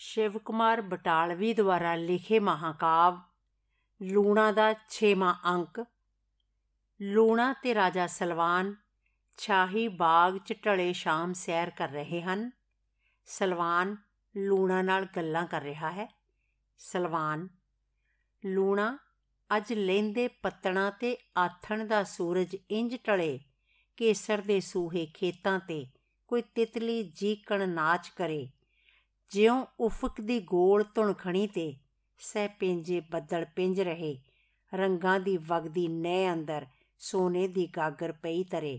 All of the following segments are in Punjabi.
ਸ਼ਿਵ ਕੁਮਾਰ ਬਟਾਲਵੀ ਦੁਆਰਾ ਲਿਖੇ ਮਹਾਕਾਵ ਲੂਣਾ ਦਾ 6ਵਾਂ ਅੰਕ ਲੂਣਾ ਤੇ ਰਾਜਾ ਸਲਵਾਨ ਛਾਹੀ ਬਾਗ ਚ ਢਲੇ ਸ਼ਾਮ ਸੈਰ ਕਰ ਰਹੇ ਹਨ ਸਲਵਾਨ ਲੂਣਾ ਨਾਲ ਗੱਲਾਂ ਕਰ ਰਿਹਾ ਹੈ ਸਲਵਾਨ ਲੂਣਾ ਅੱਜ ਲੈਂਦੇ ਪੱਤਣਾ ਤੇ ਆਥਣ ਦਾ ਸੂਰਜ ਇੰਜ ਟਲੇ ਕੇਸਰ ਦੇ ਸੂਹੇ ਖੇਤਾਂ ਤੇ ਕੋਈ ਤਿਤਲੀ ਜੀਕਣ ਨਾਚ ਕਰੇ ਜਿਉਂ ਉਫਕ ਦੀ ਗੋਲ ਧੁਣਖਣੀ ਤੇ ਸਹਿ ਪਿੰਜੇ ਬੱਦਲ ਪਿੰਜ ਰਹੇ ਰੰਗਾਂ ਦੀ ਵਗਦੀ ਨੈ ਅੰਦਰ ਸੋਨੇ ਦੀ ਗਾਗਰ ਪਈ ਤਰੇ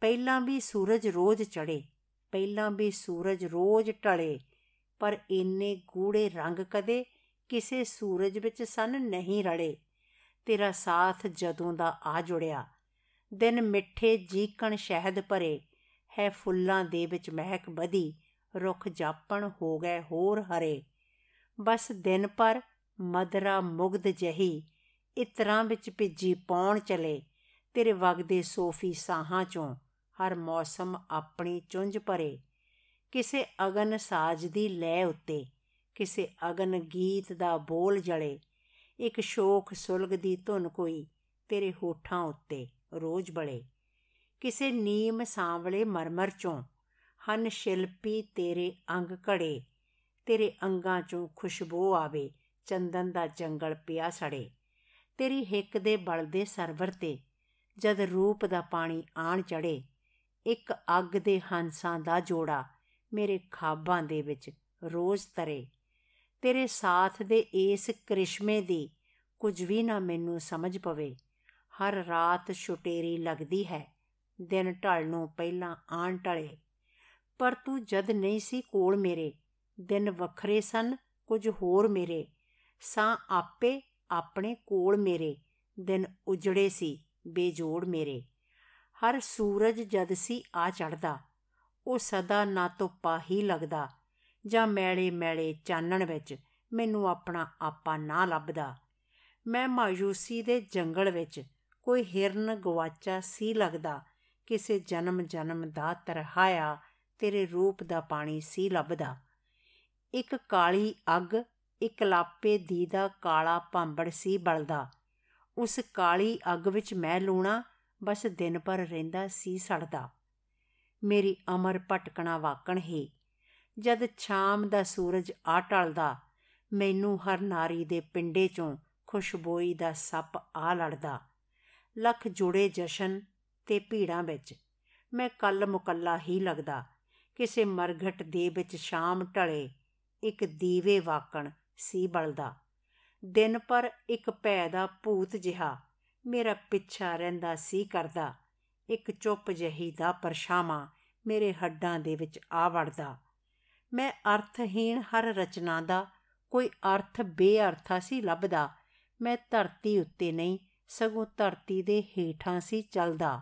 ਪਹਿਲਾਂ ਵੀ ਸੂਰਜ ਰੋਜ਼ ਚੜੇ ਪਹਿਲਾਂ ਵੀ ਸੂਰਜ ਰੋਜ਼ ਟਲੇ ਪਰ ਇੰਨੇ ਗੂੜੇ ਰੰਗ ਕਦੇ ਕਿਸੇ ਸੂਰਜ ਵਿੱਚ ਸਨ ਨਹੀਂ ਰਲੇ ਤੇਰਾ ਸਾਥ ਜਦੋਂ ਦਾ ਆ ਜੁੜਿਆ ਦਿਨ ਮਿੱਠੇ ਜੀਕਣ ਸ਼ਹਿਦ ਭਰੇ ਹੈ ਫੁੱਲਾਂ ਦੇ ਵਿੱਚ ਮਹਿਕ ਬਧੀ ਰੁੱਖ ਜਾਪਣ ਹੋ ਗਏ ਹੋਰ ਹਰੇ ਬਸ ਦਿਨ ਪਰ ਮਦਰਾ ਮੁਗਦ ਜਹੀ ਇਤਰਾ ਵਿੱਚ ਭਿੱਜੀ ਪੌਣ ਚਲੇ ਤੇਰੇ ਵਗਦੇ ਸੋਫੀ ਸਾਹਾਂ ਚੋਂ ਹਰ ਮੌਸਮ ਆਪਣੀ ਚੁੰਝ ਭਰੇ ਕਿਸੇ ਅਗਨ ਸਾਜ ਦੀ ਲੈ ਉੱਤੇ ਕਿਸੇ ਅਗਨ ਗੀਤ ਦਾ ਬੋਲ ਜਲੇ ਇੱਕ ਸ਼ੋਖ ਸੁਲਗ ਦੀ ਧੁਨ ਕੋਈ ਤੇਰੇ ਹੋਠਾਂ ਉੱਤੇ ਰੋਜ਼ ਬਲੇ ਕਿਸੇ ਨੀਮ ਸਾਂਵਲੇ ਮਰਮਰ ਚੋਂ ਹਨ ਸ਼ਿਲਪੀ ਤੇਰੇ ਅੰਗ ਘੜੇ ਤੇਰੇ ਅੰਗਾਂ ਚੋਂ ਖੁਸ਼ਬੂ ਆਵੇ ਚੰਦਨ ਦਾ ਜੰਗਲ ਪਿਆ ਸੜੇ ਤੇਰੀ ਹਿੱਕ ਦੇ ਬਲ ਦੇ ਸਰਵਰ ਤੇ ਜਦ ਰੂਪ ਦਾ ਪਾਣੀ ਆਣ ਚੜੇ ਇੱਕ ਅੱਗ ਦੇ ਹੰਸਾਂ ਦਾ ਜੋੜਾ ਮੇਰੇ ਖਾਬਾਂ ਦੇ ਵਿੱਚ ਰੋਜ਼ ਤਰੇ ਤੇਰੇ ਸਾਥ ਦੇ ਇਸ ਕ੍ਰਿਸ਼ਮੇ ਦੀ ਕੁਝ ਵੀ ਨਾ ਮੈਨੂੰ ਸਮਝ ਪਵੇ ਹਰ ਰਾਤ ਛੁਟੇਰੀ ਲੱਗਦੀ ਹੈ ਦਿਨ ਢਲ ਨੂੰ ਪਹਿਲਾਂ ਆਣ ਟਲੇ ਪਰ ਤੂੰ ਜਦ ਨਹੀਂ ਸੀ ਕੋਲ ਮੇਰੇ ਦਿਨ ਵੱਖਰੇ ਸਨ ਕੁਝ ਹੋਰ ਮੇਰੇ ਸਾਂ ਆਪੇ ਆਪਣੇ ਕੋਲ ਮੇਰੇ ਦਿਨ ਉਜੜੇ ਸੀ ਬੇਜੋੜ ਮੇਰੇ ਹਰ ਸੂਰਜ ਜਦ ਸੀ ਆ ਚੜਦਾ ਉਹ ਸਦਾ ਨਾ ਤੋਂ ਪਾਹੀ ਲੱਗਦਾ ਜਾਂ ਮੈਲੇ ਮੈਲੇ ਚਾਨਣ ਵਿੱਚ ਮੈਨੂੰ ਆਪਣਾ ਆਪਾ ਨਾ ਲੱਭਦਾ ਮੈਂ ਮਾਯੂਸੀ ਦੇ ਜੰਗਲ ਵਿੱਚ ਕੋਈ ਹਿਰਨ ਗਵਾਚਾ ਸੀ ਲੱਗਦਾ ਕਿਸੇ ਜਨਮ ਜਨਮ ਦਾ ਤਰਹਾਇਆ ਤੇਰੇ ਰੂਪ ਦਾ ਪਾਣੀ ਸੀ ਲੱਭਦਾ ਇੱਕ ਕਾਲੀ ਅੱਗ ਇਕਲਾਪੇ ਦੀ ਦਾ ਕਾਲਾ ਭਾਂਬੜ ਸੀ ਬਲਦਾ ਉਸ ਕਾਲੀ ਅੱਗ ਵਿੱਚ ਮੈਂ ਲੂਣਾ ਬਸ ਦਿਨ ਭਰ ਰਹਿੰਦਾ ਸੀ ਸੜਦਾ ਮੇਰੀ ਅਮਰ ਪਟਕਣਾ ਵਾਕਣ ਹੀ ਜਦ ਸ਼ਾਮ ਦਾ ਸੂਰਜ ਆ ਟਲਦਾ ਮੈਨੂੰ ਹਰ ਨਾਰੀ ਦੇ ਪਿੰਡੇ ਚੋਂ ਖੁਸ਼ਬੋਈ ਦਾ ਸੱਪ ਆ ਲੜਦਾ ਲੱਖ ਜੁੜੇ ਜਸ਼ਨ ਤੇ ਭੀੜਾਂ ਵਿੱਚ ਮੈਂ ਕੱਲ ਮੁਕੱਲਾ ਹੀ ਲੱਗਦਾ ਕਿਸੇ ਮਰਘਟ ਦੇ ਵਿੱਚ ਸ਼ਾਮ ਢਲੇ ਇੱਕ ਦੀਵੇ ਵਾਕਣ ਸੀ ਬਲਦਾ ਦਿਨ ਪਰ ਇੱਕ ਭੈ ਦਾ ਭੂਤ ਜਿਹਾ ਮੇਰਾ ਪਿੱਛਾ ਰਹਿੰਦਾ ਸੀ ਕਰਦਾ ਇੱਕ ਚੁੱਪ ਜਹੀ ਦਾ ਪਰਛਾਵਾਂ ਮੇਰੇ ਹੱਡਾਂ ਦੇ ਵਿੱਚ ਆ ਵੜਦਾ ਮੈਂ ਅਰਥਹੀਣ ਹਰ ਰਚਨਾ ਦਾ ਕੋਈ ਅਰਥ ਬੇਅਰਥਾ ਸੀ ਲੱਭਦਾ ਮੈਂ ਧਰਤੀ ਉੱਤੇ ਨਹੀਂ ਸਗੋਂ ਧਰਤੀ ਦੇ ਹੇਠਾਂ ਸੀ ਚੱਲਦਾ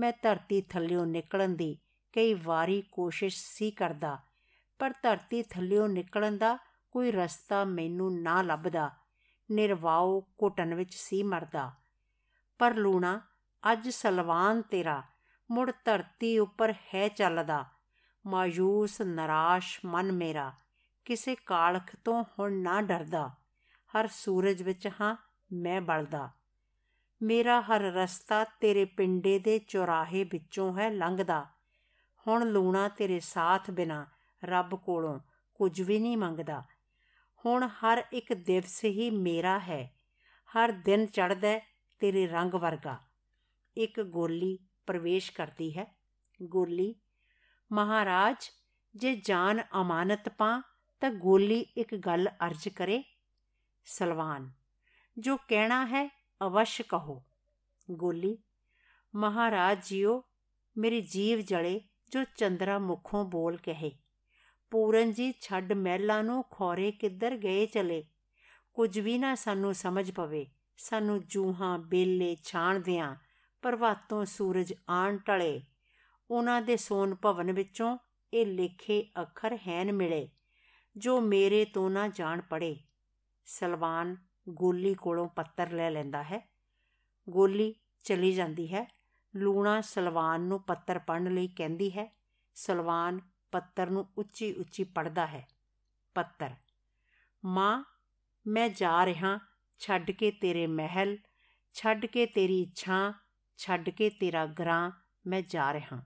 ਮੈਂ ਧਰਤੀ ਥੱਲਿਓਂ ਨਿਕਲਣ ਦੀ ਕਈ ਵਾਰੀ ਕੋਸ਼ਿਸ਼ ਸੀ ਕਰਦਾ ਪਰ ਧਰਤੀ ਥੱਲਿਓਂ ਨਿਕਲਣ ਦਾ ਕੋਈ ਰਸਤਾ ਮੈਨੂੰ ਨਾ ਲੱਭਦਾ ਨਿਰਵਾਉ ਕੋਟਨ ਵਿੱਚ ਸੀ ਮਰਦਾ ਪਰ ਲੂਣਾ ਅੱਜ ਸਲਵਾਨ ਤੇਰਾ ਮੁੜ ਧਰਤੀ ਉੱਪਰ ਹੈ ਚੱਲਦਾ ਮਾਯੂਸ ਨਰਾਸ਼ ਮਨ ਮੇਰਾ ਕਿਸੇ ਕਾਲਖ ਤੋਂ ਹੁਣ ਨਾ ਡਰਦਾ ਹਰ ਸੂਰਜ ਵਿੱਚ ਹਾਂ ਮੈਂ ਬਲਦਾ ਮੇਰਾ ਹਰ ਰਸਤਾ ਤੇਰੇ ਪਿੰਡੇ ਦੇ ਚੌਰਾਹੇ ਵਿੱਚੋਂ ਹੈ ਲੰਘਦਾ ਹੁਣ ਲੂਣਾ ਤੇਰੇ ਸਾਥ ਬਿਨਾ ਰੱਬ ਕੋਲੋਂ ਕੁਝ ਵੀ ਨਹੀਂ ਮੰਗਦਾ ਹੁਣ ਹਰ ਇੱਕ ਦਿਵਸ ਹੀ ਮੇਰਾ ਹੈ ਹਰ ਦਿਨ ਚੜਦਾ ਤੇਰੇ ਰੰਗ ਵਰਗਾ ਇੱਕ ਗੋਲੀ ਪ੍ਰਵੇਸ਼ ਕਰਦੀ ਹੈ ਗੋਲੀ ਮਹਾਰਾਜ ਜੇ ਜਾਨ ਅਮਾਨਤ ਪਾ ਤਾਂ ਗੋਲੀ ਇੱਕ ਗੱਲ ਅਰਜ ਕਰੇ ਸਲਵਾਨ ਜੋ ਕਹਿਣਾ ਹੈ ਅਵਸ਼ ਕਹੋ ਗੋਲੀ ਮਹਾਰਾਜ ਜੀਓ ਮੇਰੀ ਜੀਵ ਜਲੇ ਜੋ ਚੰਦਰਾ ਮੁਖੋਂ ਬੋਲ ਕਹੇ ਪੂਰਨ ਜੀ ਛੱਡ ਮਹਿਲਾਂ ਨੂੰ ਖੋਰੇ ਕਿੱਧਰ ਗਏ ਚਲੇ ਕੁਝ ਵੀ ਨਾ ਸਾਨੂੰ ਸਮਝ ਪਵੇ ਸਾਨੂੰ ਜੂਹਾਂ ਬੇਲੇ ਛਾਣਦਿਆਂ ਪਰਵਾਤੋਂ ਸੂਰਜ ਆਣ ਟਲੇ ਉਹਨਾਂ ਦੇ ਸੋਨ ਭਵਨ ਵਿੱਚੋਂ ਇਹ ਲੇਖੇ ਅੱਖਰ ਹੈਨ ਮਿਲੇ ਜੋ ਮੇਰੇ ਤੋਂ ਨਾ ਜਾਣ ਪੜੇ ਸਲਵਾਨ ਗੋਲੀ ਕੋਲੋਂ ਪੱਤਰ ਲੈ ਲੈਂਦਾ ਹੈ ਗੋਲੀ ਚਲੀ ਜਾਂਦੀ ਹੈ ਲੂਣਾ ਸਲਵਾਨ ਨੂੰ ਪੱਤਰ ਪੜਨ ਲਈ ਕਹਿੰਦੀ ਹੈ ਸਲਵਾਨ ਪੱਤਰ ਨੂੰ ਉੱਚੀ ਉੱਚੀ ਪੜਦਾ ਹੈ ਪੱਤਰ ਮਾਂ ਮੈਂ ਜਾ ਰਿਹਾ ਛੱਡ ਕੇ ਤੇਰੇ ਮਹਿਲ ਛੱਡ ਕੇ ਤੇਰੀ ਇੱਛਾ ਛੱਡ ਕੇ ਤੇਰਾ ਗਰਾਂ ਮੈਂ ਜਾ ਰਿਹਾ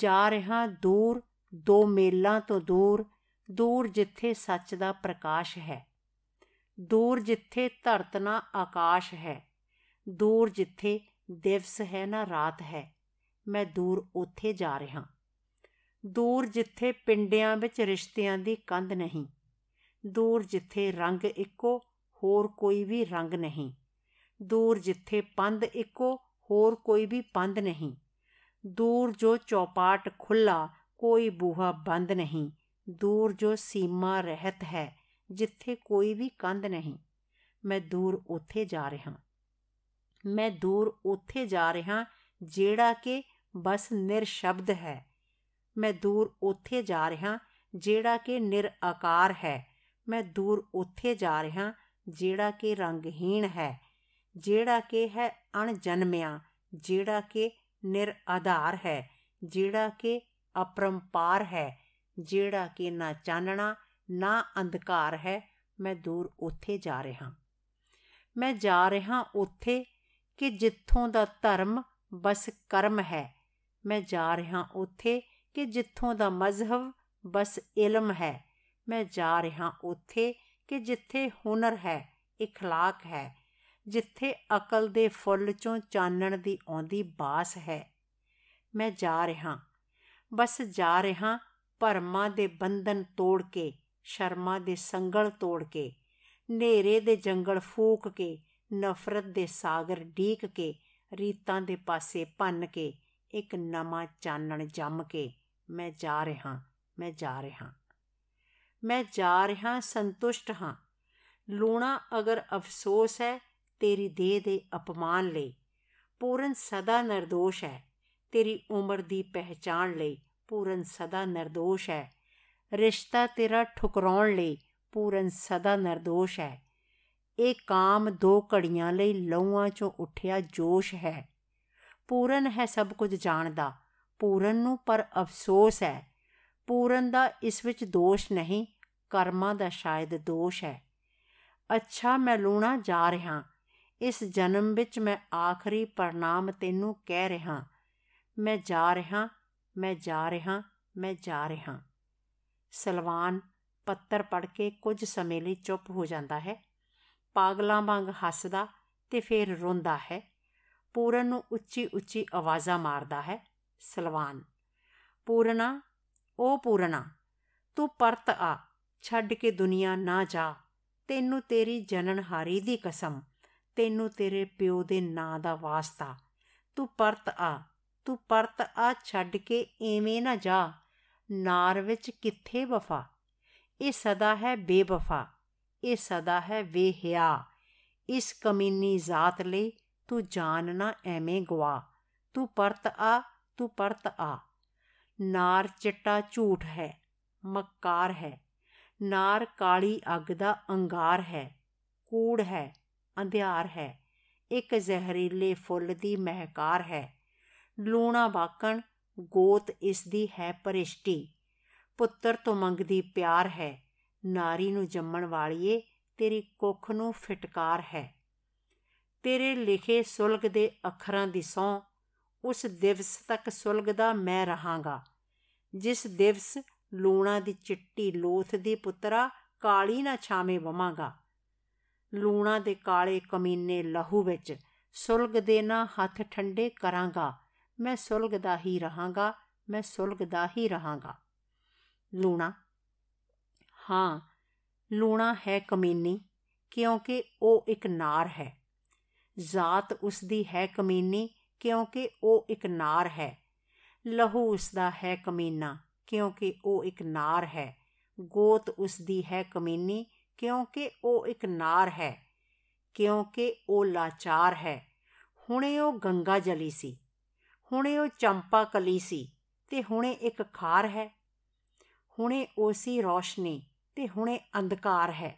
ਜਾ ਰਿਹਾ ਦੂਰ ਦੋ ਮੇਲਾਂ ਤੋਂ ਦੂਰ ਦੂਰ ਜਿੱਥੇ ਸੱਚ ਦਾ ਪ੍ਰਕਾਸ਼ ਹੈ ਦੂਰ ਜਿੱਥੇ ਧਰਤਨਾ ਆਕਾਸ਼ ਹੈ ਦੂਰ ਜਿੱਥੇ ਦਿਵਸ ਹੈ ਨਾ ਰਾਤ ਹੈ ਮੈਂ ਦੂਰ ਉੱਥੇ ਜਾ ਰਿਹਾ ਦੂਰ ਜਿੱਥੇ ਪਿੰਡਿਆਂ ਵਿੱਚ ਰਿਸ਼ਤਿਆਂ ਦੀ ਕੰਧ ਨਹੀਂ ਦੂਰ ਜਿੱਥੇ ਰੰਗ ਇੱਕੋ ਹੋਰ ਕੋਈ ਵੀ ਰੰਗ ਨਹੀਂ ਦੂਰ ਜਿੱਥੇ ਪੰਧ ਇੱਕੋ ਹੋਰ ਕੋਈ ਵੀ ਪੰਧ ਨਹੀਂ ਦੂਰ ਜੋ ਚੌਪਾਟ ਖੁੱਲਾ ਕੋਈ ਬੂਹਾ ਬੰਦ ਨਹੀਂ ਦੂਰ ਜੋ ਸੀਮਾ ਰਹਿਤ ਹੈ ਜਿੱਥੇ ਕੋਈ ਵੀ ਕੰਧ ਨਹੀਂ ਮੈਂ ਦੂਰ ਉੱਥੇ ਜਾ ਰਿਹਾ ਮੈਂ ਦੂਰ ਉੱਥੇ ਜਾ ਰਿਹਾ ਜਿਹੜਾ ਕਿ ਬਸ ਨਿਰਸ਼ਬਦ ਹੈ ਮੈਂ ਦੂਰ ਉੱਥੇ ਜਾ ਰਿਹਾ ਜਿਹੜਾ ਕਿ ਨਿਰਆਕਾਰ ਹੈ ਮੈਂ ਦੂਰ ਉੱਥੇ ਜਾ ਰਿਹਾ ਜਿਹੜਾ ਕਿ ਰੰਗਹੀਣ ਹੈ ਜਿਹੜਾ ਕਿ ਹੈ ਅਣਜਨਮਿਆ ਜਿਹੜਾ ਕਿ ਨਿਰਆਧਾਰ ਹੈ ਜਿਹੜਾ ਕਿ ਅਪਰੰਪਾਰ ਹੈ ਜਿਹੜਾ ਕਿ ਨਾ ਚਾਨਣਾ ਨਾ ਅੰਧਕਾਰ ਹੈ ਮੈਂ ਦੂਰ ਉੱਥੇ ਜਾ ਰਿਹਾ ਮੈਂ ਜਾ ਰਿਹਾ ਉੱਥੇ ਕਿ ਜਿੱਥੋਂ ਦਾ ਧਰਮ ਬਸ ਕਰਮ ਹੈ ਮੈਂ ਜਾ ਰਿਹਾ ਉੱਥੇ ਕਿ ਜਿੱਥੋਂ ਦਾ ਮਜ਼ਹਬ ਬਸ ਇਲਮ ਹੈ ਮੈਂ ਜਾ ਰਿਹਾ ਉੱਥੇ ਕਿ ਜਿੱਥੇ ਹੁਨਰ ਹੈ اخلاق ਹੈ ਜਿੱਥੇ ਅਕਲ ਦੇ ਫੁੱਲ ਚੋਂ ਚਾਨਣ ਦੀ ਆਉਂਦੀ ਬਾਸ ਹੈ ਮੈਂ ਜਾ ਰਿਹਾ ਬਸ ਜਾ ਰਿਹਾ ਪਰਮਾ ਦੇ ਬੰਧਨ ਤੋੜ ਕੇ ਸ਼ਰਮਾ ਦੇ ਸੰਗਲ ਤੋੜ ਕੇ ਨੇਰੇ ਦੇ ਜੰਗਲ ਫੂਕ ਕੇ ਨਫ਼ਰਤ ਦੇ ਸਾਗਰ ਡੀਕ ਕੇ ਰੀਤਾਂ ਦੇ ਪਾਸੇ ਭੰਨ ਕੇ ਇੱਕ ਨਵਾਂ ਚਾਨਣ ਜੰਮ ਕੇ ਮੈਂ ਜਾ ਰਿਹਾ ਮੈਂ ਜਾ ਰਿਹਾ ਮੈਂ ਜਾ ਰਿਹਾ ਸੰਤੁਸ਼ਟ ਹਾਂ ਲੂਣਾ ਅਗਰ ਅਫਸੋਸ ਹੈ ਤੇਰੀ ਦੇਹ ਦੇ ਅਪਮਾਨ ਲਈ ਪੂਰਨ ਸਦਾ નિર્ਦੋਸ਼ ਹੈ ਤੇਰੀ ਉਮਰ ਦੀ ਪਹਿਚਾਨ ਲਈ ਪੂਰਨ ਸਦਾ નિર્ਦੋਸ਼ ਹੈ ਰਿਸ਼ਤਾ ਤੇਰਾ ਠੁਕਰਾਉਣ ਲਈ ਪੂਰਨ ਸਦਾ નિર્ਦੋਸ਼ ਹੈ ਇਹ ਕਾਮ ਦੋ ਘੜੀਆਂ ਲਈ ਲਹੂਆਂ ਚੋਂ ਉੱਠਿਆ ਜੋਸ਼ ਹੈ ਪੂਰਨ ਹੈ ਸਭ ਕੁਝ ਜਾਣਦਾ ਪੂਰਨ ਨੂੰ ਪਰ ਅਫਸੋਸ ਹੈ ਪੂਰਨ ਦਾ ਇਸ ਵਿੱਚ ਦੋਸ਼ ਨਹੀਂ ਕਰਮਾਂ ਦਾ ਸ਼ਾਇਦ ਦੋਸ਼ ਹੈ ਅੱਛਾ ਮੈਂ ਲੂਣਾ ਜਾ ਰਿਹਾ ਇਸ ਜਨਮ ਵਿੱਚ ਮੈਂ ਆਖਰੀ ਪ੍ਰਣਾਮ ਤੈਨੂੰ ਕਹਿ ਰਿਹਾ ਮੈਂ ਜਾ ਰਿਹਾ ਮੈਂ ਜਾ ਰਿਹਾ ਮੈਂ ਜਾ ਰਿਹਾ ਸਲਵਾਨ ਪੱਤਰ ਪੜ ਕੇ ਕੁਝ ਸਮੇਂ ਲਈ ਚੁੱਪ ਹੋ ਜਾਂਦਾ ਹੈ ਪਾਗਲਾਂ ਵਾਂਗ ਹੱਸਦਾ ਤੇ ਫਿਰ ਰੋਂਦਾ ਹੈ ਪੂਰਨ ਨੂੰ ਉੱਚੀ ਉੱਚੀ ਆਵਾਜ਼ਾਂ ਮਾਰਦਾ ਹੈ ਸਲਵਾਨ ਪੂਰਨਾ ਉਹ ਪੂਰਨਾ ਤੂੰ ਪਰਤ ਆ ਛੱਡ ਕੇ ਦੁਨੀਆ ਨਾ ਜਾ ਤੈਨੂੰ ਤੇਰੀ ਜਨਨਹਾਰੀ ਦੀ ਕਸਮ ਤੈਨੂੰ ਤੇਰੇ ਪਿਓ ਦੇ ਨਾਂ ਦਾ ਵਾਸਤਾ ਤੂੰ ਪਰਤ ਆ ਤੂੰ ਪਰਤ ਆ ਛੱਡ ਕੇ ਐਵੇਂ ਨਾ ਜਾ ਨਾਰ ਵਿੱਚ ਕਿੱਥੇ ਵਫਾ ਇਹ ਸਦਾ ਹੈ ਬੇਵਫਾ ਇਹ ਸਦਾ ਹੈ ਵੇਹਿਆ ਇਸ ਕਮੀਨੀ ਜ਼ਾਤ ਲਈ ਤੂੰ ਜਾਨ ਨਾ ਐਵੇਂ ਗਵਾ ਤੂੰ ਪਰਤ ਆ ਤੂੰ ਪਰਤ ਆ ਨਾਰ ਚਿੱਟਾ ਝੂਠ ਹੈ ਮੱਕਾਰ ਹੈ ਨਾਰ ਕਾਲੀ ਅੱਗ ਦਾ ਅੰਗਾਰ ਹੈ ਕੂੜ ਹੈ ਅੰਧਿਆਰ ਹੈ ਇੱਕ ਜ਼ਹਿਰੀਲੇ ਫੁੱਲ ਦੀ ਮਹਿਕਾਰ ਹੈ ਲੂਣਾ ਬਾਕਣ ਗੋਤ ਇਸ ਦੀ ਹੈ ਪਰਿਸ਼ਟੀ ਪੁੱਤਰ ਤੋਂ ਮੰਗਦੀ ਪਿਆਰ ਹੈ ਨਾਰੀ ਨੂੰ ਜੰਮਣ ਵਾਲੀਏ ਤੇਰੀ ਕੁੱਖ ਨੂੰ ਫਟਕਾਰ ਹੈ ਤੇਰੇ ਲਿਖੇ ਸੁਲਗ ਦੇ ਅੱਖਰਾਂ ਦੀ ਸੌ ਉਸ ਦਿਵਸ ਤੱਕ ਸੁਲਗ ਦਾ ਮੈਂ ਰਹਾਂਗਾ ਜਿਸ ਦਿਵਸ ਲੂਣਾ ਦੀ ਚਿੱਟੀ ਲੋਥ ਦੀ ਪੁੱਤਰਾ ਕਾਲੀ ਨਾ ਛਾਵੇਂ ਬਵਾਂਗਾ ਲੂਣਾ ਦੇ ਕਾਲੇ ਕਮੀਨੇ ਲਹੂ ਵਿੱਚ ਸੁਲਗ ਦੇ ਨਾ ਹੱਥ ਠੰਡੇ ਕਰਾਂਗਾ ਮੈਂ ਸੁਲਗਦਾ ਹੀ ਰਹਾਂਗਾ ਮੈਂ ਸੁਲਗਦਾ ਹੀ ਰਹਾਂਗਾ ਲੂਣਾ ਹਾਂ ਲੂਣਾ ਹੈ ਕਮੀਨੀ ਕਿਉਂਕਿ ਉਹ ਇੱਕ ਨਾਰ ਹੈ ਜ਼ਾਤ ਉਸ ਦੀ ਹੈ ਕਮੀਨੀ ਕਿਉਂਕਿ ਉਹ ਇੱਕ ਨਾਰ ਹੈ ਲਹੂ ਉਸ ਦਾ ਹੈ ਕਮੀਨਾ ਕਿਉਂਕਿ ਉਹ ਇੱਕ ਨਾਰ ਹੈ ਗੋਤ ਉਸ ਦੀ ਹੈ ਕਮੀਨੀ ਕਿਉਂਕਿ ਉਹ ਇੱਕ ਨਾਰ ਹੈ ਕਿਉਂਕਿ ਉਹ ਲਾਚਾਰ ਹੈ ਹੁਣੇ ਉਹ ਗੰਗਾ ਜਲੀ ਸੀ ਹੁਣੇ ਉਹ ਚੰਪਾ ਕਲੀ ਸੀ ਤੇ ਹੁਣੇ ਇੱਕ ਖਾਰ ਹੈ ਹੁਣੇ ਉਸੇ ਰੋਸ਼ਨੀ ਤੇ ਹੁਣੇ ਅੰਧਕਾਰ ਹੈ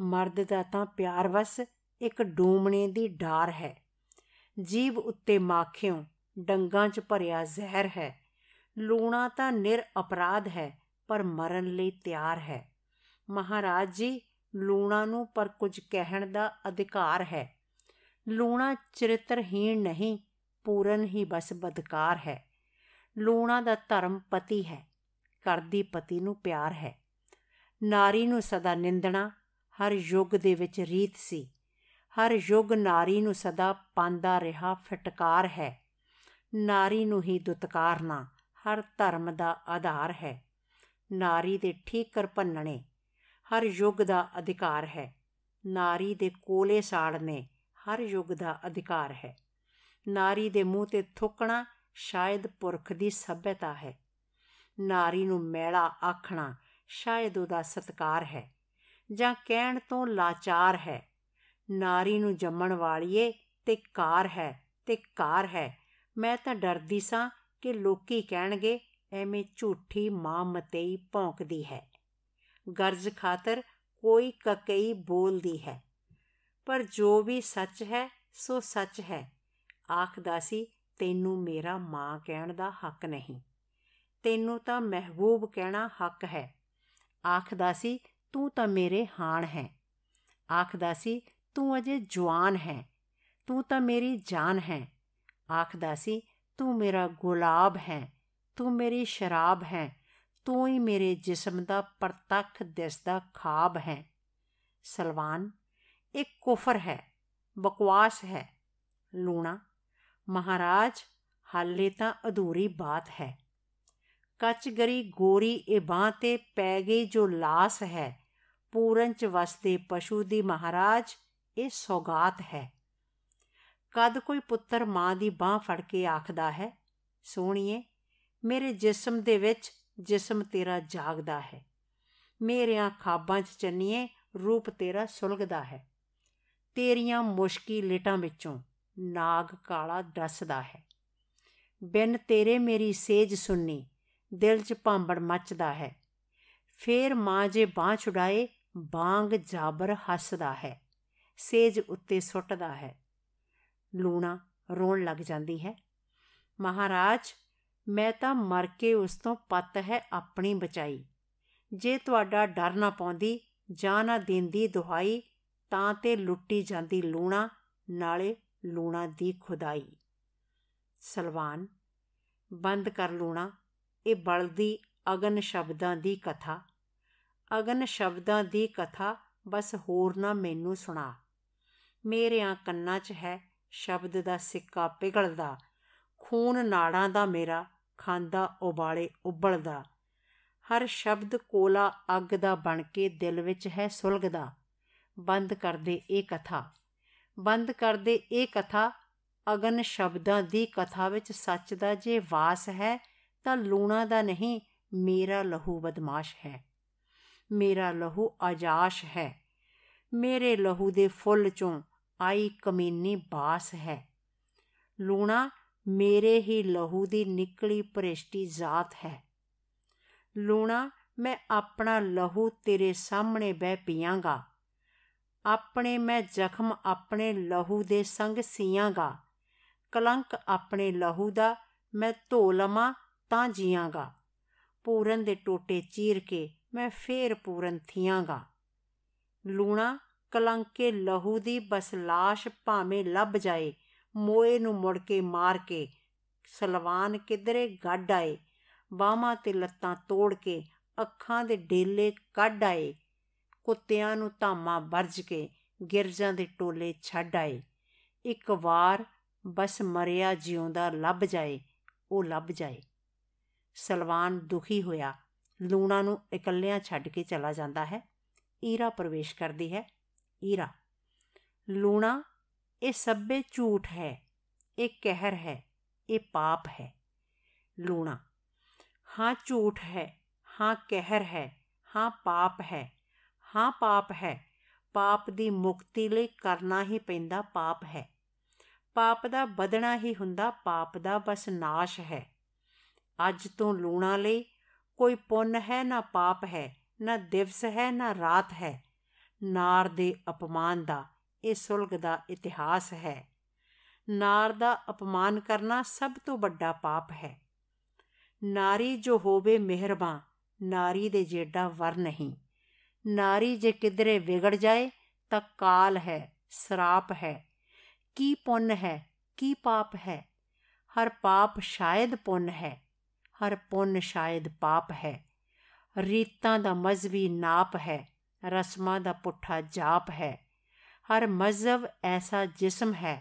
ਮਰਦ ਦਾ ਤਾਂ ਪਿਆਰ ਵਸ ਇੱਕ ਡੂਮਣੇ ਦੀ ਡਾਰ ਹੈ ਜੀਵ ਉੱਤੇ ਮਾਖਿਓ ਡੰਗਾਂ 'ਚ ਭਰਿਆ ਜ਼ਹਿਰ ਹੈ ਲੂਣਾ ਤਾਂ ਨਿਰ ਅਪਰਾਧ ਹੈ ਪਰ ਮਰਨ ਲਈ ਤਿਆਰ ਹੈ ਮਹਾਰਾਜ ਜੀ ਲੂਣਾ ਨੂੰ ਪਰ ਕੁਝ ਕਹਿਣ ਦਾ ਅਧਿਕਾਰ ਹੈ ਲੂਣਾ ਚਰਿਤਰਹੀਣ ਨਹੀਂ ਪੂਰਨ ਹੀ ਬਸ ਬਦਕਾਰ ਹੈ ਲੂਣਾ ਦਾ ਧਰਮ ਪਤੀ ਹੈ ਕਰਦੀ ਪਤੀ ਨੂੰ ਪਿਆਰ ਹੈ ਨਾਰੀ ਨੂੰ ਸਦਾ ਨਿੰਦਣਾ ਹਰ ਯੁੱਗ ਦੇ ਵਿੱਚ ਰੀਤ ਸੀ ਹਰ ਯੁੱਗ ਨਾਰੀ ਨੂੰ ਸਦਾ ਪਾਂਦਾ ਰਿਹਾ ਫਟਕਾਰ ਹੈ ਨਾਰੀ ਨੂੰ ਹੀ ਦੁਤਕਾਰਨਾ ਹਰ ਧਰਮ ਦਾ ਆਧਾਰ ਹੈ ਨਾਰੀ ਦੇ ਠੀਕਰ ਭੰਨਣੇ ਹਰ ਯੁੱਗ ਦਾ ਅਧਿਕਾਰ ਹੈ ਨਾਰੀ ਦੇ ਕੋਲੇ ਸਾੜਨੇ ਹਰ ਯੁੱਗ ਦਾ ਅਧਿਕਾਰ ਹੈ ਨਾਰੀ ਦੇ ਮੂੰਹ ਤੇ ਥੁੱਕਣਾ ਸ਼ਾਇਦ ਪੁਰਖ ਦੀ ਸਭਿਅਤਾ ਹੈ ਨਾਰੀ ਨੂੰ ਮੈਲਾ ਆਖਣਾ ਸ਼ਾਇਦ ਉਹਦਾ ਸਤਕਾਰ ਹੈ ਜਾਂ ਕਹਿਣ ਤੋਂ ਲਾਚਾਰ ਹੈ ਨਾਰੀ ਨੂੰ ਜੰਮਣ ਵਾਲੀਏ ਤੇ ਕਾਰ ਹੈ ਤੇ ਕਾਰ ਹੈ ਮੈਂ ਤਾਂ ਡਰਦੀ ਸਾਂ ਕਿ ਲੋਕੀ ਕਹਿਣਗੇ ਐਵੇਂ ਝੂਠੀ ਮਾਂ ਮਤੇਈ ਭੌਂਕਦੀ ਹੈ ਗਰਜ਼ ਖਾਤਰ ਕੋਈ ਕਕਈ ਬੋਲਦੀ ਹੈ ਪਰ ਜੋ ਵੀ ਸੱਚ ਹੈ ਸੋ ਸੱਚ ਹੈ ਆਖਦਾ ਸੀ ਤੈਨੂੰ ਮੇਰਾ ਮਾਂ ਕਹਿਣ ਦਾ ਹੱਕ ਨਹੀਂ ਤੈਨੂੰ ਤਾਂ ਮਹਿਬੂਬ ਕਹਿਣਾ ਹੱਕ ਹੈ ਆਖਦਾ ਸੀ ਤੂੰ ਤਾਂ ਮੇਰੇ ਹਾਣ ਹੈ ਆਖਦਾ ਸੀ ਤੂੰ ਅਜੇ ਜਵਾਨ ਹੈ ਤੂੰ ਤਾਂ ਮੇਰੀ ਜਾਨ ਹੈ ਆਖਦਾ ਸੀ ਤੂੰ ਮੇਰਾ ਗੁਲਾਬ ਹੈ ਤੂੰ ਮੇਰੀ ਸ਼ਰਾਬ ਹੈ ਤੂੰ ਹੀ ਮੇਰੇ ਜਿਸਮ ਦਾ ਪ੍ਰਤੱਖ ਦਿਸਦਾ ਖਾਬ ਹੈ ਸਲਵਾਨ ਇੱਕ ਕਫਰ ਹੈ ਬਕਵਾਸ ਹੈ ਲੂਣਾ ਮਹਾਰਾਜ ਹਾਲੇ ਤਾਂ ਅਧੂਰੀ ਬਾਤ ਹੈ ਕਚਗਰੀ ਗੋਰੀ ਇਹ ਬਾਹ ਤੇ ਪੈ ਗਈ ਜੋ ਲਾਸ ਹੈ ਪੂਰਨ ਚ ਵਸਦੇ ਪਸ਼ੂ ਦੀ ਮਹਾਰਾਜ ਇਹ ਸੌਗਾਤ ਹੈ ਕਦ ਕੋਈ ਪੁੱਤਰ ਮਾਂ ਦੀ ਬਾਹ ਫੜ ਕੇ ਆਖਦਾ ਹੈ ਸੋਣੀਏ ਮੇਰੇ ਜਿਸਮ ਦੇ ਵਿੱਚ ਜਿਸਮ ਤੇਰਾ ਜਾਗਦਾ ਹੈ ਮੇਰੀਆਂ ਖਾਬਾਂ 'ਚ ਚੰਨੀਏ ਰੂਪ ਤੇਰਾ ਸੁਲਗਦਾ ਹੈ ਤੇਰੀਆਂ ਮੁਸ਼ਕੀ ਲੇਟਾਂ ਵਿੱਚੋਂ ਨਾਗ ਕਾਲਾ ਦੱਸਦਾ ਹੈ ਬਿਨ ਤੇਰੇ ਮੇਰੀ ਸੇਜ ਸੁਣਨੀ ਦਿਲ 'ਚ ਭਾਂਬੜ ਮੱਚਦਾ ਹੈ ਫੇਰ ਮਾਂ ਜੇ ਬਾਹ ਛੁਡਾਏ ਬਾਂਗ ਜਾਬਰ ਹੱਸਦਾ ਹੈ ਸੇਜ ਉੱਤੇ ਸੁੱਟਦਾ ਹੈ ਲੂਣਾ ਰੋਣ ਲੱਗ ਜਾਂਦੀ ਹੈ ਮਹਾਰਾਜ ਮੈਂ ਤਾਂ ਮਰ ਕੇ ਉਸ ਤੋਂ ਪੱਤ ਹੈ ਆਪਣੀ ਬਚਾਈ ਜੇ ਤੁਹਾਡਾ ਡਰ ਨਾ ਪਾਉਂਦੀ ਜਾਂ ਨਾ ਦਿੰਦੀ ਦੁਹਾਈ ਤਾਂ ਤੇ ਲੁੱਟੀ ਜਾਂਦੀ ਲੂਣਾ ਨਾਲੇ ਲੂਣਾ ਦੀ ਖੁਦਾਈ ਸਲਵਾਨ ਬੰਦ ਕਰ ਲੂਣਾ ਇਹ ਬਲਦੀ ਅਗਨ ਸ਼ਬਦਾਂ ਦੀ ਕਥਾ ਅਗਨ ਸ਼ਬਦਾਂ ਦੀ ਕਥਾ ਬਸ ਹੋਰ ਨਾ ਮੈਨੂੰ ਸੁਣਾ ਮੇਰਿਆਂ ਕੰਨਾਂ 'ਚ ਹੈ ਸ਼ਬਦ ਦਾ ਸਿੱਕਾ ਪਿਗਲਦਾ ਖੂਨ ਨਾੜਾਂ ਦਾ ਮੇਰਾ ਖਾਂਦਾ ਉਬਾਲੇ ਉਬਲਦਾ ਹਰ ਸ਼ਬਦ ਕੋਲਾ ਅੱਗ ਦਾ ਬਣ ਕੇ ਦਿਲ ਵਿੱਚ ਹੈ ਸੁਲਗਦਾ ਬੰਦ ਕਰਦੇ ਇਹ ਕਥਾ ਬੰਦ ਕਰਦੇ ਇਹ ਕਥਾ ਅਗਨ ਸ਼ਬਦਾਂ ਦੀ ਕਥਾ ਵਿੱਚ ਸੱਚ ਦਾ ਜੇ ਵਾਸ ਹੈ ਤਾਂ ਲੂਣਾ ਦਾ ਨਹੀਂ ਮੇਰਾ ਲਹੂ ਬਦਮਾਸ਼ ਹੈ ਮੇਰਾ ਲਹੂ ਆਜਾਸ਼ ਹੈ ਮੇਰੇ ਲਹੂ ਦੇ ਫੁੱਲ ਚੋਂ ਆਈ ਕਮੀਨੀ ਬਾਸ ਹੈ ਲੂਣਾ ਮੇਰੇ ਹੀ ਲਹੂ ਦੀ ਨਿਕਲੀ ਪ੍ਰੇਸ਼ਟੀ ਜ਼ਾਤ ਹੈ ਲੂਣਾ ਮੈਂ ਆਪਣਾ ਲਹੂ ਤੇਰੇ ਸਾਹਮਣੇ ਬਹਿ ਪੀਆਂਗਾ ਆਪਣੇ ਮੈਂ ਜ਼ਖਮ ਆਪਣੇ ਲਹੂ ਦੇ ਸੰਗ ਸੀਆਂਗਾ ਕਲੰਕ ਆਪਣੇ ਲਹੂ ਦਾ ਮੈਂ ਧੋ ਲਵਾਂ ਤਾਂ ਜੀਆਂਗਾ ਪੂਰਨ ਦੇ ਟੋਟੇ ਚੀਰ ਕੇ ਮੈਂ ਫੇਰ ਪੂਰਨ ਥੀਆਂਗਾ ਲੂਣਾ ਕਲੰਕੇ ਲਹੂ ਦੀ ਬਸ লাশ ਭਾਵੇਂ ਲੱਭ ਜਾਏ ਮੋਏ ਨੂੰ ਮੁੜ ਕੇ ਮਾਰ ਕੇ ਸਲਵਾਨ ਕਿਧਰੇ ਗੱਡ ਆਏ ਬਾਹਾਂ ਤੇ ਲੱਤਾਂ ਤੋੜ ਕੇ ਅੱਖਾਂ ਦੇ ਡੇਲੇ ਕੱਢ ਆਏ ਕੁੱਤਿਆਂ ਨੂੰ ਧਾਮਾ ਵਰਜ ਕੇ ਗਿਰਜਾਂ ਦੇ ਟੋਲੇ ਛੱਡ ਆਏ ਇੱਕ ਵਾਰ ਬਸ ਮਰਿਆ ਜਿਉਂਦਾ ਲੱਭ ਜਾਏ ਉਹ ਲੱਭ ਜਾਏ ਸਲਵਾਨ ਦੁਖੀ ਹੋਇਆ ਲੂਣਾ ਨੂੰ ਇਕੱਲਿਆਂ ਛੱਡ ਕੇ ਚਲਾ ਜਾਂਦਾ ਹੈ ਈਰਾ ਪ੍ਰਵੇਸ਼ ਕਰਦੀ ਹੈ ਈਰਾ ਲੂਣਾ ਇਹ ਸਭੇ ਝੂਠ ਹੈ ਇਹ ਕਹਿਰ ਹੈ ਇਹ ਪਾਪ ਹੈ ਲੂਣਾ ਹਾਂ ਝੂਠ ਹੈ ਹਾਂ ਕਹਿਰ ਹੈ ਹਾਂ ਪਾਪ ਹੈ ਹਾਂ ਪਾਪ ਹੈ ਪਾਪ ਦੀ ਮੁਕਤੀ ਲਈ ਕਰਨਾ ਹੀ ਪੈਂਦਾ ਪਾਪ ਹੈ ਪਾਪ ਦਾ ਬਦਣਾ ਹੀ ਹੁੰਦਾ ਪਾਪ ਦਾ ਬਸ ਨਾਸ਼ ਹੈ ਅੱਜ ਤੋਂ ਲੂਣਾ ਲਈ ਕੋਈ ਪੁੰਨ ਹੈ ਨਾ ਪਾਪ ਹੈ ਨਾ ਦਿਵਸ ਹੈ ਨਾ ਰਾਤ ਹੈ ਨਾਰ ਦੇ ਅਪਮਾਨ ਦਾ ਇਹ ਸੁਲਗ ਦਾ ਇਤਿਹਾਸ ਹੈ ਨਾਰ ਦਾ ਅਪਮਾਨ ਕਰਨਾ ਸਭ ਤੋਂ ਵੱਡਾ ਪਾਪ ਹੈ ਨਾਰੀ ਜੋ ਹੋਵੇ ਮਿਹਰਬਾਨ ਨਾਰੀ ਦੇ ਜਿਹੜਾ ਵਰ ਨਹੀਂ ਨਾਰੀ ਜੇ ਕਿਧਰੇ ਵਿਗੜ ਜਾਏ ਤਾਂ ਕਾਲ ਹੈ ਸਰਾਪ ਹੈ ਕੀ ਪੁੰਨ ਹੈ ਕੀ ਪਾਪ ਹੈ ਹਰ ਪਾਪ ਸ਼ਾਇਦ ਪੁੰਨ ਹੈ ਹਰ ਪੁੰਨ ਸ਼ਾਇਦ ਪਾਪ ਹੈ ਰੀਤਾਂ ਦਾ ਮਜ਼ਵੀ ਨਾਪ ਹੈ ਰਸਮਾਂ ਦਾ ਪੁੱਠਾ ਜਾਪ ਹੈ ਹਰ ਮਜ਼ਬ ਐਸਾ ਜਿਸਮ ਹੈ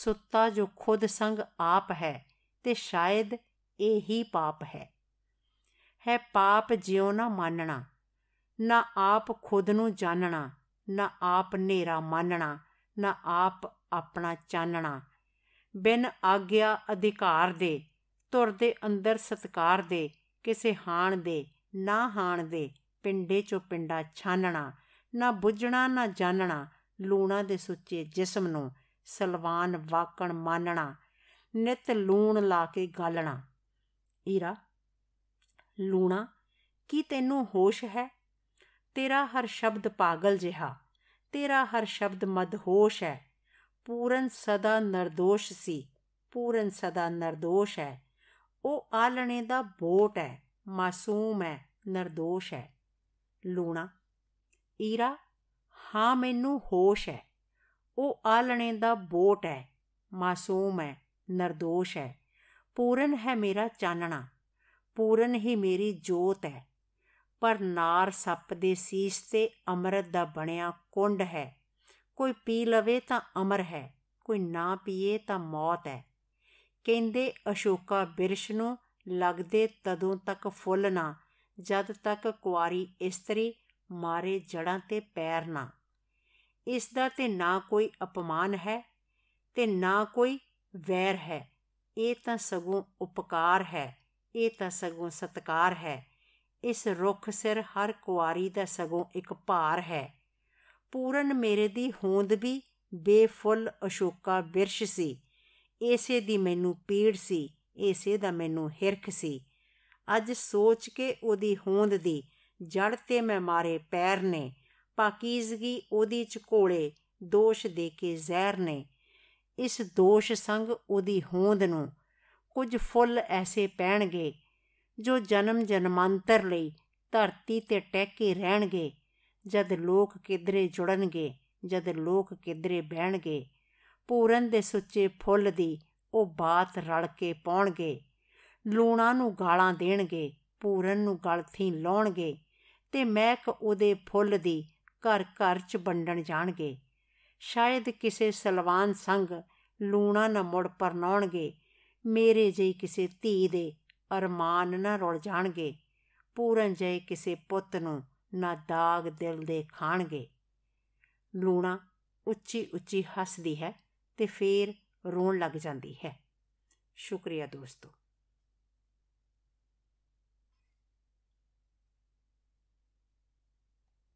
ਸੁੱਤਾ ਜੋ ਖੁਦ ਸੰਗ ਆਪ ਹੈ ਤੇ ਸ਼ਾਇਦ ਇਹ ਹੀ ਪਾਪ ਹੈ ਹੈ ਪਾਪ ਜਿਉ ਨਾ ਮੰਨਣਾ ਨਾ ਆਪ ਖੁਦ ਨੂੰ ਜਾਣਣਾ ਨਾ ਆਪ ਨੇਰਾ ਮੰਨਣਾ ਨਾ ਆਪ ਆਪਣਾ ਚਾਨਣਾ ਬਿਨ ਆਗਿਆ ਅਧਿਕਾਰ ਦੇ ਧੁਰ ਦੇ ਅੰਦਰ ਸਤਕਾਰ ਦੇ ਕਿਸੇ ਹਾਣ ਦੇ ਨਾ ਹਾਣ ਦੇ ਪਿੰਡੇ ਚੋਂ ਪਿੰਡਾ ਛਾਨਣਾ ਨਾ ਬੁੱਝਣਾ ਨਾ ਜਾਣਣਾ ਲੂਣਾ ਦੇ ਸੁੱਚੇ ਜਿਸਮ ਨੂੰ ਸਲਵਾਨ ਵਾਕਣ ਮਾਨਣਾ ਨਿਤ ਲੂਣ ਲਾ ਕੇ ਗਾਲਣਾ ਈਰਾ ਲੂਣਾ ਕੀ ਤੈਨੂੰ ਹੋਸ਼ ਹੈ ਤੇਰਾ ਹਰ ਸ਼ਬਦ ਪਾਗਲ ਜਿਹਾ ਤੇਰਾ ਹਰ ਸ਼ਬਦ ਮਦਹੋਸ਼ ਹੈ ਪੂਰਨ ਸਦਾ ਨਿਰਦੋਸ਼ ਸੀ ਪੂਰਨ ਸਦਾ ਨਿਰਦੋਸ਼ ਹੈ ਉਹ ਆਲਣੇ ਦਾ ਬੋਟ ਹੈ ਮਾਸੂਮ ਹੈ ਨਰਦੋਸ਼ ਹੈ ਲੂਣਾ ਈਰਾ ਹਾਂ ਮੈਨੂੰ ਹੋਸ਼ ਹੈ ਉਹ ਆਲਣੇ ਦਾ ਬੋਟ ਹੈ ਮਾਸੂਮ ਹੈ ਨਰਦੋਸ਼ ਹੈ ਪੂਰਨ ਹੈ ਮੇਰਾ ਚਾਨਣਾ ਪੂਰਨ ਹੀ ਮੇਰੀ ਜੋਤ ਹੈ ਪਰ ਨਾਰ ਸੱਪ ਦੇ ਸੀਸ ਤੇ ਅਮਰਤ ਦਾ ਬਣਿਆ ਕੁੰਡ ਹੈ ਕੋਈ ਪੀ ਲਵੇ ਤਾਂ ਅਮਰ ਹੈ ਕੋਈ ਨਾ ਪੀਏ ਤਾਂ ਮੌਤ ਹੈ ਕਹਿੰਦੇ ਅਸ਼ੋਕਾ ਬਿਰਸ਼ ਨੂੰ ਲੱਗਦੇ ਤਦੋਂ ਤੱਕ ਫੁੱਲ ਨਾ ਜਦ ਤੱਕ ਕੁਆਰੀ ਇਸਤਰੀ ਮਾਰੇ ਜੜਾਂ ਤੇ ਪੈਰ ਨਾ ਇਸ ਦਾ ਤੇ ਨਾ ਕੋਈ ਅਪਮਾਨ ਹੈ ਤੇ ਨਾ ਕੋਈ ਵੈਰ ਹੈ ਇਹ ਤਾਂ ਸਗੋਂ ਉਪਕਾਰ ਹੈ ਇਹ ਤਾਂ ਸਗੋਂ ਸਤਕਾਰ ਹੈ ਇਸ ਰੁੱਖ ਸਿਰ ਹਰ ਕੁਆਰੀ ਦਾ ਸਗੋਂ ਇੱਕ ਭਾਰ ਹੈ ਪੂਰਨ ਮੇਰੇ ਦੀ ਹੋਂਦ ਵੀ ਬੇਫੁੱਲ ਅਸ਼ੋਕਾ ਬਿਰਸ਼ ਸੀ ਐਸੇ ਦੀ ਮੈਨੂੰ ਪੀੜ ਸੀ ਐਸੇ ਦਾ ਮੈਨੂੰ ਹਿਰਖ ਸੀ ਅੱਜ ਸੋਚ ਕੇ ਉਹਦੀ ਹੋਂਦ ਦੀ ਜੜ ਤੇ ਮੈਂ ਮਾਰੇ ਪੈਰ ਨੇ ਪਾਕੀਜ਼ਗੀ ਉਹਦੀ ਚ ਕੋਲੇ ਦੋਸ਼ ਦੇ ਕੇ ਜ਼ਹਿਰ ਨੇ ਇਸ ਦੋਸ਼ ਸੰਗ ਉਹਦੀ ਹੋਂਦ ਨੂੰ ਕੁਝ ਫੁੱਲ ਐਸੇ ਪੈਣਗੇ ਜੋ ਜਨਮ ਜਨਮਾਂਤਰ ਲਈ ਧਰਤੀ ਤੇ ਟੈਕੇ ਰਹਿਣਗੇ ਜਦ ਲੋਕ ਕਿਧਰੇ ਜੁੜਨਗੇ ਜਦ ਲੋਕ ਕਿਧਰੇ ਬਹਿਣਗੇ ਪੂਰਨ ਦੇ ਸੁੱਚੇ ਫੁੱਲ ਦੀ ਉਹ ਬਾਤ ਰਲ ਕੇ ਪਾਉਣਗੇ ਲੂਣਾ ਨੂੰ ਗਾਲਾਂ ਦੇਣਗੇ ਪੂਰਨ ਨੂੰ ਗਲਥੀ ਲਾਉਣਗੇ ਤੇ ਮਹਿਕ ਉਹਦੇ ਫੁੱਲ ਦੀ ਘਰ ਘਰ ਚ ਵੰਡਣ ਜਾਣਗੇ ਸ਼ਾਇਦ ਕਿਸੇ ਸਲਵਾਨ ਸੰਗ ਲੂਣਾ ਨਾ ਮੁੜ ਪਰਨਾਉਣਗੇ ਮੇਰੇ ਜਈ ਕਿਸੇ ਧੀ ਦੇ ਅਰਮਾਨ ਨਾ ਰੁਲ ਜਾਣਗੇ ਪੂਰਨ ਜਈ ਕਿਸੇ ਪੁੱਤ ਨੂੰ ਨਾ ਦਾਗ ਦਿਲ ਦੇ ਖਾਣਗੇ ਲੂਣਾ ਉੱਚੀ ਉੱਚੀ ਹੱਸਦੀ ਹੈ ਤੇ ਫੇਰ ਰੋਣ ਲੱਗ ਜਾਂਦੀ ਹੈ ਸ਼ੁਕਰੀਆ ਦੋਸਤੋ